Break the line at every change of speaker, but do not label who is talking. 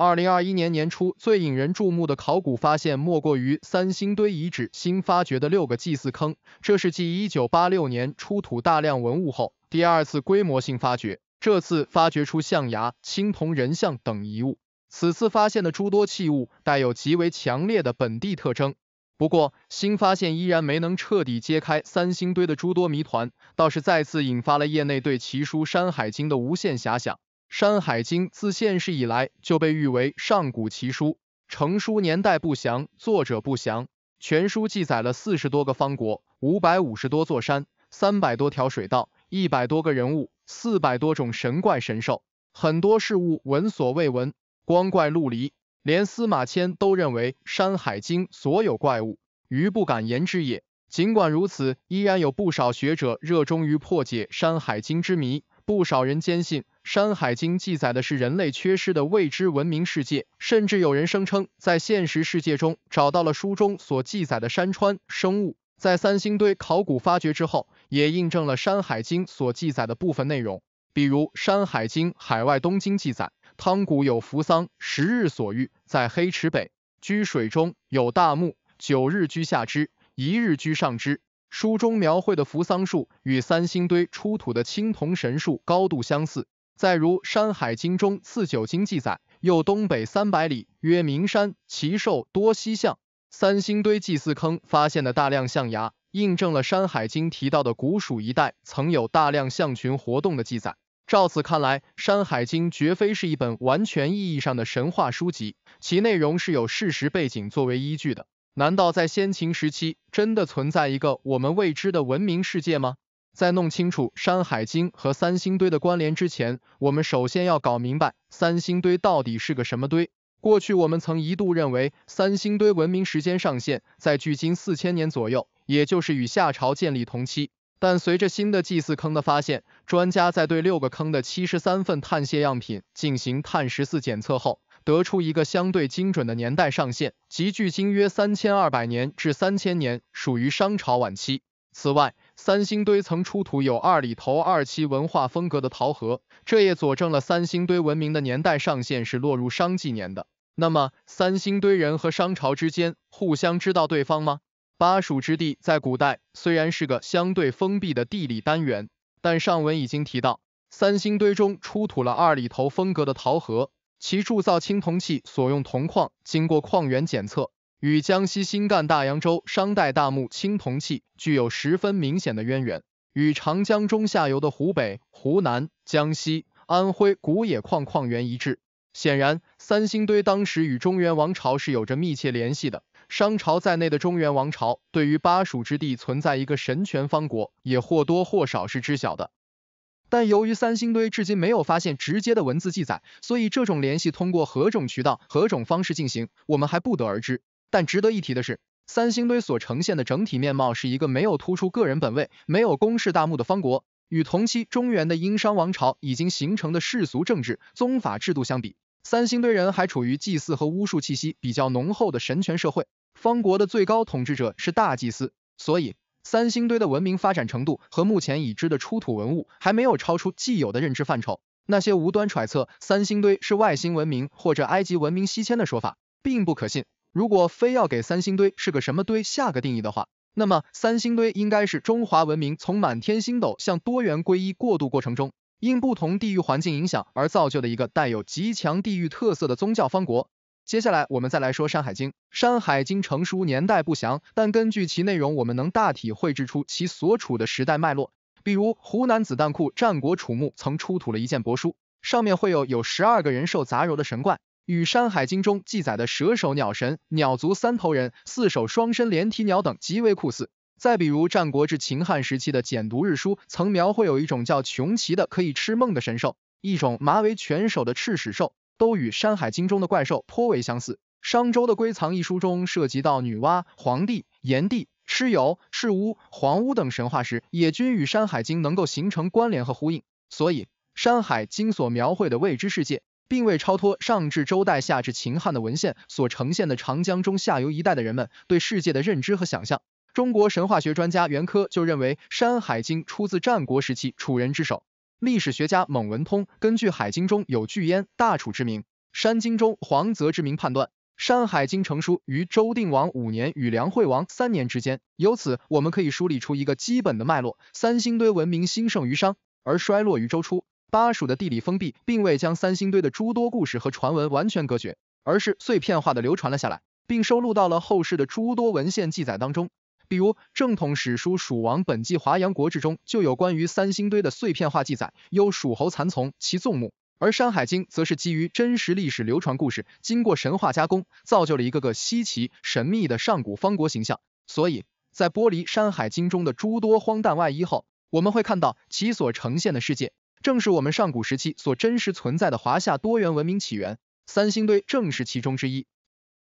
二零二一年年初，最引人注目的考古发现莫过于三星堆遗址新发掘的六个祭祀坑，这是继一九八六年出土大量文物后第二次规模性发掘。这次发掘出象牙、青铜人像等遗物，此次发现的诸多器物带有极为强烈的本地特征。不过，新发现依然没能彻底揭开三星堆的诸多谜团，倒是再次引发了业内对奇书《山海经》的无限遐想。《山海经》自现世以来就被誉为上古奇书，成书年代不详，作者不详。全书记载了四十多个方国、五百五十多座山、三百多条水道、一百多个人物、四百多种神怪神兽，很多事物闻所未闻，光怪陆离。连司马迁都认为《山海经》所有怪物，余不敢言之也。尽管如此，依然有不少学者热衷于破解《山海经》之谜。不少人坚信《山海经》记载的是人类缺失的未知文明世界，甚至有人声称在现实世界中找到了书中所记载的山川生物。在三星堆考古发掘之后，也印证了《山海经》所记载的部分内容，比如《山海经·海外东经》记载，汤谷有扶桑，十日所遇，在黑池北，居水中，有大木，九日居下之，一日居上之。书中描绘的扶桑树与三星堆出土的青铜神树高度相似。再如《山海经》中《次九经》记载，又东北三百里，曰名山，其兽多西象。三星堆祭祀坑发现的大量象牙，印证了《山海经》提到的古蜀一带曾有大量象群活动的记载。照此看来，《山海经》绝非是一本完全意义上的神话书籍，其内容是有事实背景作为依据的。难道在先秦时期，真的存在一个我们未知的文明世界吗？在弄清楚《山海经》和三星堆的关联之前，我们首先要搞明白三星堆到底是个什么堆。过去我们曾一度认为三星堆文明时间上限在距今四千年左右，也就是与夏朝建立同期。但随着新的祭祀坑的发现，专家在对六个坑的七十三份碳屑样品进行碳十四检测后，得出一个相对精准的年代上限，即距今约三千二百年至三千年，属于商朝晚期。此外，三星堆曾出土有二里头二期文化风格的陶盒，这也佐证了三星堆文明的年代上限是落入商纪年的。那么，三星堆人和商朝之间互相知道对方吗？巴蜀之地在古代虽然是个相对封闭的地理单元，但上文已经提到，三星堆中出土了二里头风格的陶盒，其铸造青铜器所用铜矿，经过矿源检测，与江西新干大洋洲商代大墓青铜器具有十分明显的渊源，与长江中下游的湖北、湖南、江西、安徽古冶矿矿源一致。显然，三星堆当时与中原王朝是有着密切联系的，商朝在内的中原王朝对于巴蜀之地存在一个神权方国，也或多或少是知晓的。但由于三星堆至今没有发现直接的文字记载，所以这种联系通过何种渠道、何种方式进行，我们还不得而知。但值得一提的是，三星堆所呈现的整体面貌是一个没有突出个人本位、没有公式大墓的方国，与同期中原的殷商王朝已经形成的世俗政治、宗法制度相比，三星堆人还处于祭祀和巫术气息比较浓厚的神权社会。方国的最高统治者是大祭司，所以。三星堆的文明发展程度和目前已知的出土文物还没有超出既有的认知范畴。那些无端揣测三星堆是外星文明或者埃及文明西迁的说法，并不可信。如果非要给三星堆是个什么堆下个定义的话，那么三星堆应该是中华文明从满天星斗向多元归一过渡过程中，因不同地域环境影响而造就的一个带有极强地域特色的宗教方国。接下来我们再来说《山海经》。《山海经》成书年代不详，但根据其内容，我们能大体绘制出其所处的时代脉络。比如湖南子弹库战国楚墓曾出土了一件帛书，上面绘有有十二个人兽杂糅的神怪，与《山海经》中记载的蛇首鸟神、鸟足三头人、四手双身连体鸟等极为酷似。再比如战国至秦汉时期的简牍日书，曾描绘有一种叫穷奇的可以吃梦的神兽，一种马尾犬首的赤史兽。都与《山海经》中的怪兽颇为相似。商周的《归藏》一书中涉及到女娲、黄帝、炎帝、蚩尤、赤乌、黄乌等神话时，也均与《山海经》能够形成关联和呼应。所以，《山海经》所描绘的未知世界，并未超脱上至周代、下至秦汉的文献所呈现的长江中下游一带的人们对世界的认知和想象。中国神话学专家袁科就认为，《山海经》出自战国时期楚人之手。历史学家蒙文通根据《海经》中有巨焉大楚之名，《山经》中黄泽之名判断，《山海经》成书于周定王五年与梁惠王三年之间。由此，我们可以梳理出一个基本的脉络：三星堆文明兴盛于商，而衰落于周初。巴蜀的地理封闭，并未将三星堆的诸多故事和传闻完全隔绝，而是碎片化的流传了下来，并收录到了后世的诸多文献记载当中。比如正统史书《蜀王本纪》《华阳国志》中就有关于三星堆的碎片化记载，有蜀侯蚕丛，其纵目。而《山海经》则是基于真实历史流传故事，经过神话加工，造就了一个个稀奇神秘的上古方国形象。所以，在剥离《山海经》中的诸多荒诞外衣后，我们会看到其所呈现的世界，正是我们上古时期所真实存在的华夏多元文明起源。三星堆正是其中之一。